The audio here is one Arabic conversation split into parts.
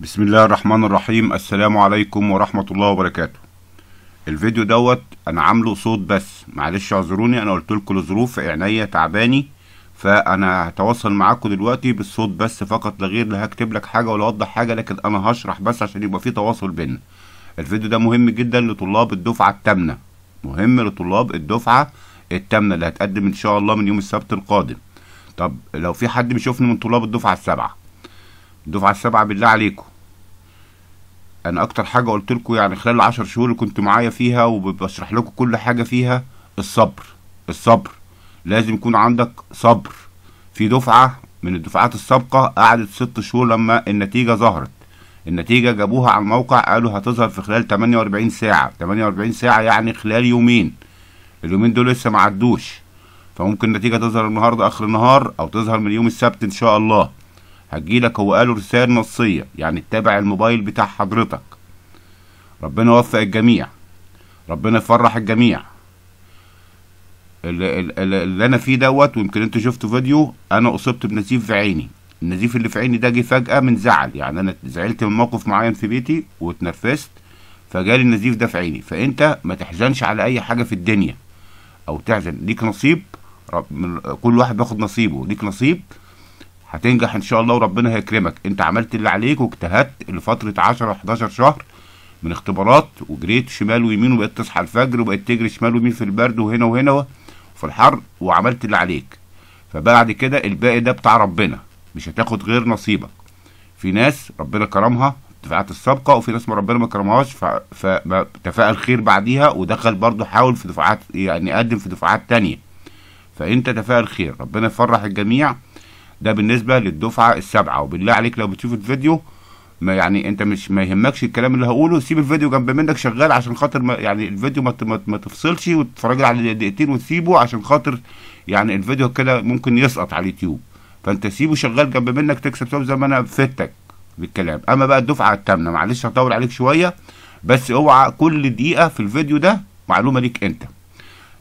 بسم الله الرحمن الرحيم السلام عليكم ورحمة الله وبركاته الفيديو دوت انا عامله صوت بس معلش اعذروني انا قلت لكم الظروف عينيا تعباني فانا هتواصل معاكم دلوقتي بالصوت بس فقط لا غير لا هكتب لك حاجه ولا اوضح حاجه لكن انا هشرح بس عشان يبقى في تواصل بينا الفيديو ده مهم جدا لطلاب الدفعه التامنة مهم لطلاب الدفعه التامنة اللي هتقدم ان شاء الله من يوم السبت القادم طب لو في حد بيشوفني من طلاب الدفعه السابعه الدفعه السابعه بالله عليكم انا اكتر حاجه قلت لكم يعني خلال العشر شهور اللي كنتوا معايا فيها وبشرح لكم كل حاجه فيها الصبر الصبر لازم يكون عندك صبر في دفعه من الدفعات السابقه قعدت ست شهور لما النتيجه ظهرت النتيجه جابوها على الموقع قالوا هتظهر في خلال 48 ساعه 48 ساعه يعني خلال يومين اليومين دول لسه ما عدوش فممكن النتيجه تظهر النهارده اخر النهار او تظهر من يوم السبت ان شاء الله هتجيلك هو قاله رسالة نصية يعني اتبع الموبايل بتاع حضرتك ربنا يوفق الجميع ربنا يفرح الجميع اللي, اللي انا فيه دوت ويمكن انت شفت فيديو انا اصبت بنزيف في عيني النزيف اللي في عيني ده جه فجأة من زعل يعني انا زعلت من موقف معين في بيتي واتنرفزت فجالي النزيف ده في عيني فانت ما تحزنش على اي حاجة في الدنيا او تحزن ليك نصيب رب كل واحد بياخد نصيبه ليك نصيب هتنجح ان شاء الله وربنا هيكرمك انت عملت اللي عليك واجتهدت لفتره 10 11 شهر من اختبارات وجريت شمال ويمين وبقيت تصحى الفجر وبقيت تجري شمال ويمين في البرد وهنا وهنا وفي الحر وعملت اللي عليك فبعد كده الباقي ده بتاع ربنا مش هتاخد غير نصيبك في ناس ربنا كرمها الدفعات السابقه وفي ناس ما ربنا ما كرمهاش فتفائل خير بعديها ودخل برضه حاول في دفعات يعني قدم في دفعات تانية فانت تفائل خير ربنا يفرح الجميع ده بالنسبه للدفعه السابعه وبالله عليك لو بتشوف الفيديو ما يعني انت مش ما يهمكش الكلام اللي هقوله سيب الفيديو جنب منك شغال عشان خاطر ما يعني الفيديو ما ما تفصلش وتتفرج على دقيقتين وتسيبه عشان خاطر يعني الفيديو كده ممكن يسقط على اليوتيوب فانت سيبه شغال جنب منك تكسب ثواب زي ما انا فتك بالكلام اما بقى الدفعه الثامنه معلش هطول عليك شويه بس اوعى كل دقيقه في الفيديو ده معلومه ليك انت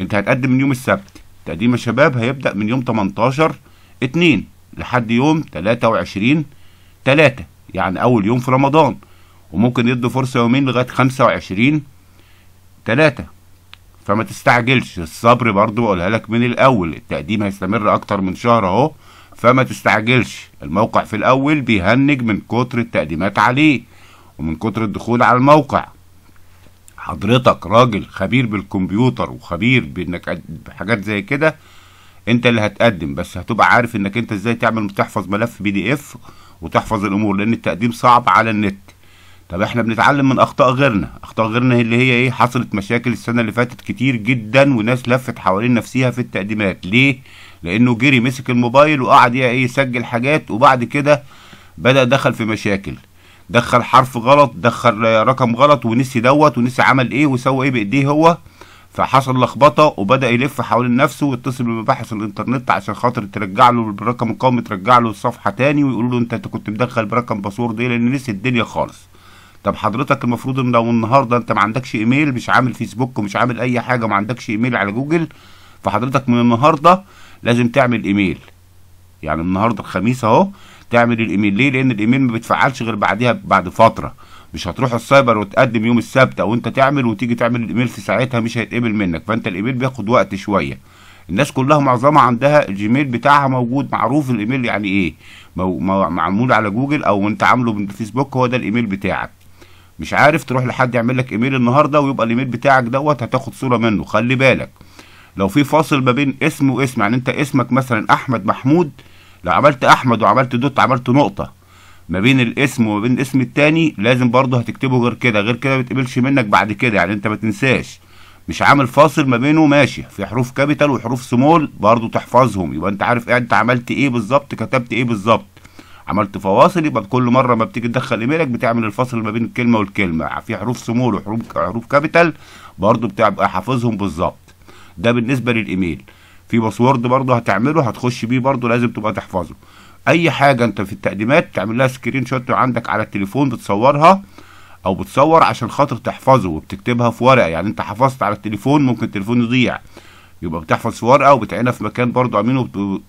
انت هتقدم من يوم السبت تقديم الشباب هيبدا من يوم 18 2 لحد يوم 23 3 يعني اول يوم في رمضان وممكن يدوا فرصه يومين لغايه 25 3 فما تستعجلش الصبر برضو اقولها لك من الاول التقديم هيستمر اكتر من شهر اهو فما تستعجلش الموقع في الاول بيهنج من كتر التقديمات عليه ومن كتر الدخول على الموقع حضرتك راجل خبير بالكمبيوتر وخبير بانك بحاجات زي كده انت اللي هتقدم بس هتبقى عارف انك انت ازاي تعمل تحفظ ملف بي دي اف وتحفظ الامور لان التقديم صعب على النت طب احنا بنتعلم من اخطاء غيرنا اخطاء غيرنا اللي هي ايه حصلت مشاكل السنه اللي فاتت كتير جدا وناس لفت حوالين نفسها في التقديمات ليه لانه جري مسك الموبايل وقعد ايه يسجل حاجات وبعد كده بدا دخل في مشاكل دخل حرف غلط دخل رقم غلط ونسي دوت ونسي عمل ايه وسوى ايه بايديه هو فحصل لخبطه وبدا يلف حوالين نفسه ويتصل بمباحث الانترنت عشان خاطر ترجع له الرقم القومي ترجع له الصفحه تاني ويقول له انت كنت مدخل برقم باسورد ايه لان نسي الدنيا خالص طب حضرتك المفروض ان لو النهارده انت ما عندكش ايميل مش عامل فيسبوك ومش عامل اي حاجه ما عندكش ايميل على جوجل فحضرتك من النهارده لازم تعمل ايميل يعني النهارده الخميس اهو تعمل الايميل ليه لان الايميل ما بيتفعلش غير بعديها بعد فتره مش هتروح السايبر وتقدم يوم السبت او انت تعمل وتيجي تعمل الايميل في ساعتها مش هيتقبل منك فانت الايميل بياخد وقت شويه الناس كلها معظمها عندها الجيميل بتاعها موجود معروف الايميل يعني ايه معمول على جوجل او انت عامله من فيسبوك هو ده الايميل بتاعك مش عارف تروح لحد يعمل لك ايميل النهارده ويبقى الايميل بتاعك دوت هتاخد صوره منه خلي بالك لو في فاصل ما بين اسم واسم يعني انت اسمك مثلا احمد محمود لو عملت احمد وعملت دوت عملت نقطه ما بين الاسم وما بين الاسم التاني لازم برضه هتكتبه غير كده غير كده ما بتقبلش منك بعد كده يعني انت ما تنساش مش عامل فاصل ما بينه ماشي في حروف كابيتال وحروف سمول برضه تحفظهم يبقى انت عارف ايه انت عملت ايه بالظبط كتبت ايه بالظبط عملت فواصل يبقى كل مره ما بتيجي تدخل ايميلك بتعمل الفاصل ما بين الكلمه والكلمه في حروف سمول وحروف حروف كابيتال برضه بتبقى حافظهم بالظبط ده بالنسبه للايميل في باسورد برضه هتعمله هتخش بيه برضه لازم تبقى تحفظه اي حاجه انت في التقديمات تعمل لها سكرين شوت عندك على التليفون بتصورها او بتصور عشان خاطر تحفظه وبتكتبها في ورقه يعني انت حفظت على التليفون ممكن التليفون يضيع يبقى بتحفظ في ورقه وبتعينها في مكان برضه امين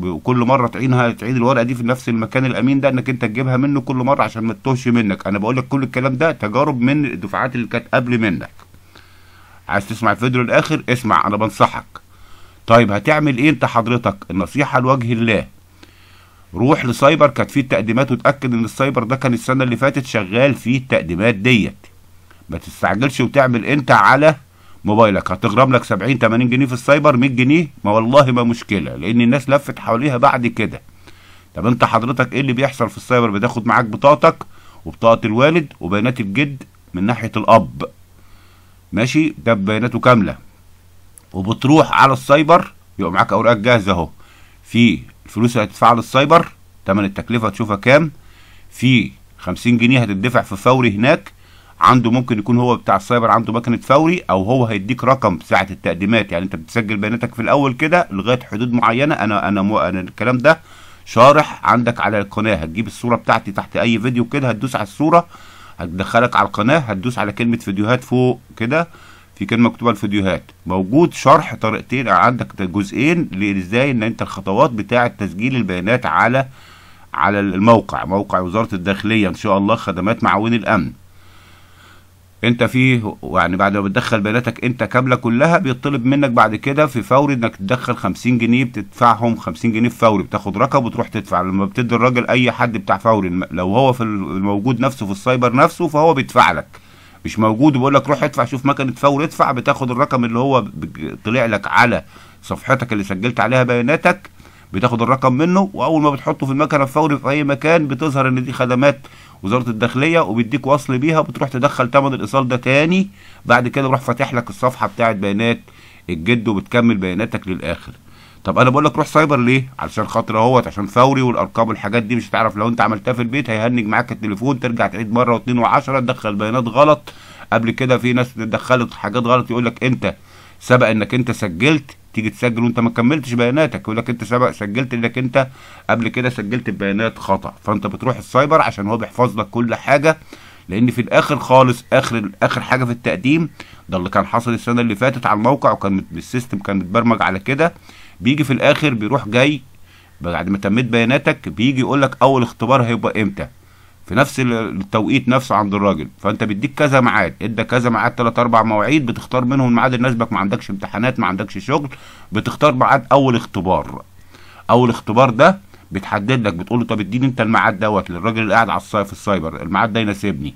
وكل مره تعينها تعيد الورقه دي في نفس المكان الامين ده انك انت تجيبها منه كل مره عشان ما تتوهش منك انا بقول لك كل الكلام ده تجارب من الدفعات اللي كانت قبل منك عايز تسمع الفيديو للاخر اسمع انا بنصحك طيب هتعمل ايه انت حضرتك النصيحه لوجه الله روح لسايبر كانت فيه التقديمات وتاكد ان السايبر ده كان السنه اللي فاتت شغال فيه التقديمات ديت ما تستعجلش وتعمل انت على موبايلك هتغرم لك 70 80 جنيه في السايبر 100 جنيه ما والله ما مشكله لان الناس لفت حواليها بعد كده طب انت حضرتك ايه اللي بيحصل في السايبر بتاخد معاك بطاقتك وبطاقه الوالد وبيانات الجد من ناحيه الاب ماشي ده بياناته كامله وبتروح على السايبر يبقى معاك اوراقك جاهزه اهو في الفلوس اللي هتدفعها للسايبر تمن التكلفه تشوفها كام في 50 جنيه هتدفع في فوري هناك عنده ممكن يكون هو بتاع السايبر عنده مكنه فوري او هو هيديك رقم ساعه التقديمات يعني انت بتسجل بياناتك في الاول كده لغايه حدود معينه انا انا مو انا الكلام ده شارح عندك على القناه هتجيب الصوره بتاعتي تحت اي فيديو كده هتدوس على الصوره هتدخلك على القناه هتدوس على كلمه فيديوهات فوق كده في كلمه مكتوبه الفيديوهات موجود شرح طريقتين عندك جزئين لازاي ان انت الخطوات بتاعه تسجيل البيانات على على الموقع موقع وزاره الداخليه ان شاء الله خدمات معاون الامن انت فيه يعني بعد ما بتدخل بياناتك انت كامله كلها بيطلب منك بعد كده في فوري انك تدخل 50 جنيه بتدفعهم 50 جنيه فوري بتاخد رقم وتروح تدفع لما بتدي الراجل اي حد بتاع فوري لو هو في الموجود نفسه في السايبر نفسه فهو بيدفع لك مش موجود بيقول لك روح ادفع شوف مكنه فور ادفع بتاخد الرقم اللي هو طلع لك على صفحتك اللي سجلت عليها بياناتك بتاخد الرقم منه واول ما بتحطه في المكنه الفوري في اي مكان بتظهر ان دي خدمات وزاره الداخليه وبيديك وصل بيها بتروح تدخل ثمن الايصال ده تاني بعد كده بروح فاتح لك الصفحه بتاعت بيانات الجد وبتكمل بياناتك للاخر طب انا بقول لك روح سايبر ليه علشان خاطر اهوت عشان فوري والارقام والحاجات دي مش هتعرف لو انت عملتها في البيت هيهنج معاك التليفون ترجع تعيد مره واثنين وعشرة تدخل بيانات غلط قبل كده في ناس دخلت حاجات غلط يقول لك انت سبق انك انت سجلت تيجي تسجل وانت ما كملتش بياناتك يقول لك انت سبق سجلت انك انت قبل كده سجلت ببيانات خطا فانت بتروح السايبر عشان هو بيحفظ لك كل حاجه لان في الاخر خالص اخر اخر حاجه في التقديم ده اللي كان حصل السنه اللي فاتت على الموقع وكان السيستم كان متبرمج على كده بيجي في الاخر بيروح جاي بعد ما تميت بياناتك بيجي يقول لك اول اختبار هيبقى امتى في نفس التوقيت نفسه عند الراجل فانت بيديك كذا ميعاد ادى كذا ميعاد ثلاث اربع مواعيد بتختار منهم الميعاد اللي يناسبك ما عندكش امتحانات ما عندكش شغل بتختار ميعاد اول اختبار اول اختبار ده بتحدد لك بتقول له طب اديني انت الميعاد دوت للراجل اللي قاعد على الصيف في السايبر الميعاد ده يناسبني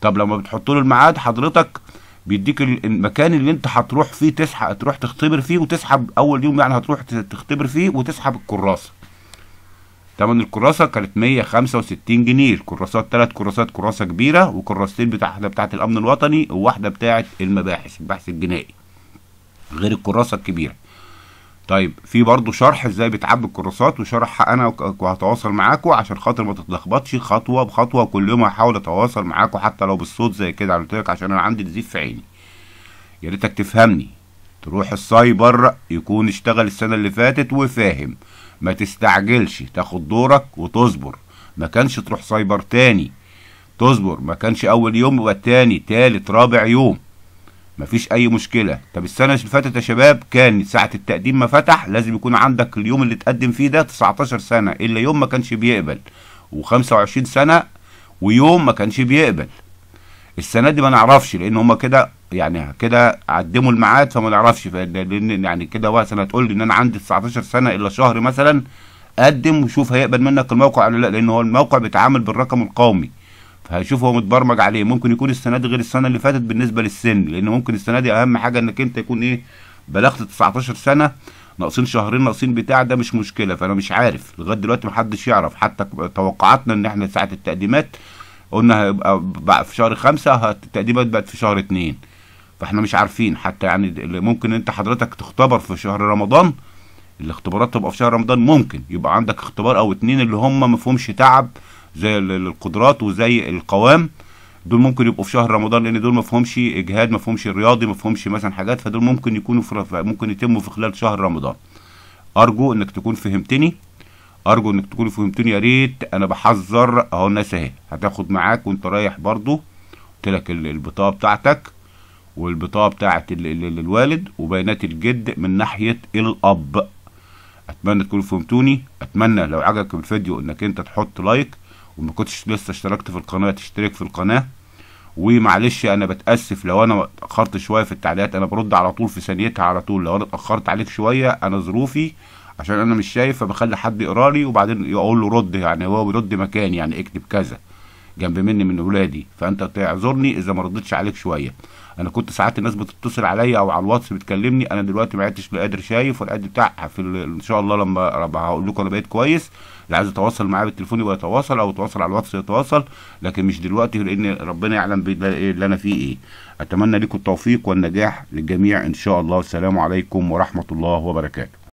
طب لما بتحط له الميعاد حضرتك بيديك المكان اللي انت هتروح فيه تسحب تروح تختبر فيه وتسحب اول يوم يعني هتروح تختبر فيه وتسحب الكراسه تمن الكراسه كانت 165 جنيه الكراسات ثلاث كراسات كراسه كبيره وكراستين بتاع واحده بتاعه الامن الوطني وواحده بتاعه المباحث البحث الجنائي غير الكراسه الكبيره طيب في برضه شرح ازاي بيتعبي الكراسات وشرح انا وهتواصل معاكوا عشان خاطر ما تتلخبطش خطوه بخطوه كل يوم هحاول اتواصل معاكوا حتى لو بالصوت زي كده قلت لك عشان انا عندي نزيف في عيني يا ريتك تفهمني تروح السايبر يكون اشتغل السنه اللي فاتت وفاهم ما تستعجلش تاخد دورك وتصبر ما كانش تروح سايبر تاني تصبر ما كانش اول يوم يبقى تاني تالت رابع يوم مفيش اي مشكله طب السنه اللي فاتت يا شباب كان ساعه التقديم ما فتح لازم يكون عندك اليوم اللي تقدم فيه ده 19 سنه الا يوم ما كانش بيقبل و25 سنه ويوم ما كانش بيقبل السنه دي ما نعرفش لان هما كده يعني كده قدموا الميعاد فما نعرفش لان يعني كده واحد سنه تقول لي ان انا عندي 19 سنه الا شهر مثلا قدم وشوف هيقبل منك الموقع ولا لا لان هو الموقع بيتعامل بالرقم القومي هيشوف هو متبرمج عليه ممكن يكون السنه دي غير السنه اللي فاتت بالنسبه للسن لان ممكن السنه دي اهم حاجه انك انت يكون ايه بلغت 19 سنه ناقصين شهرين ناقصين بتاع ده مش مشكله فانا مش عارف لغايه دلوقتي محدش يعرف حتى توقعاتنا ان احنا ساعه التقديمات قلنا هيبقى في شهر خمسة التقديمات بقت في شهر اتنين فاحنا مش عارفين حتى يعني ممكن انت حضرتك تختبر في شهر رمضان الاختبارات تبقى في شهر رمضان ممكن يبقى عندك اختبار او اتنين اللي هم مفهومش تعب زي القدرات وزي القوام دول ممكن يبقوا في شهر رمضان لان دول ما فيهمش اجهاد ما فيهمش رياضي ما فيهمش مثلا حاجات فدول ممكن يكونوا في ممكن يتموا في خلال شهر رمضان ارجو انك تكون فهمتني ارجو انك تكون فهمتني يا ريت انا بحذر اهو الناس اهي هتاخد معاك وانت رايح برضو قلت لك البطاقه بتاعتك والبطاقه بتاعت الوالد وبيانات الجد من ناحيه الاب اتمنى تكونوا فهمتوني اتمنى لو عجبك الفيديو انك انت تحط لايك وما كنتش لسه اشتركت في القناه تشترك في القناه ومعلش انا بتاسف لو انا اتاخرت شويه في التعليقات انا برد على طول في ثانيتها على طول لو انا اتاخرت عليك شويه انا ظروفي عشان انا مش شايف فبخلي حد يقرا لي وبعدين اقول له رد يعني هو بيرد مكاني يعني اكتب كذا جنب مني من ولادي فانت تعذرني اذا ما ردتش عليك شويه انا كنت ساعات الناس بتتصل عليا او على الواتس بتكلمني انا دلوقتي ما عدتش قادر شايف ولا بتاع في ان شاء الله لما هقول لكم انا بقيت كويس اللي عايز يتواصل معايا بالتليفون يبقى يتواصل او يتواصل على الواتس يتواصل لكن مش دلوقتي لان ربنا يعلم إيه اللي انا فيه ايه اتمنى لكم التوفيق والنجاح للجميع ان شاء الله والسلام عليكم ورحمه الله وبركاته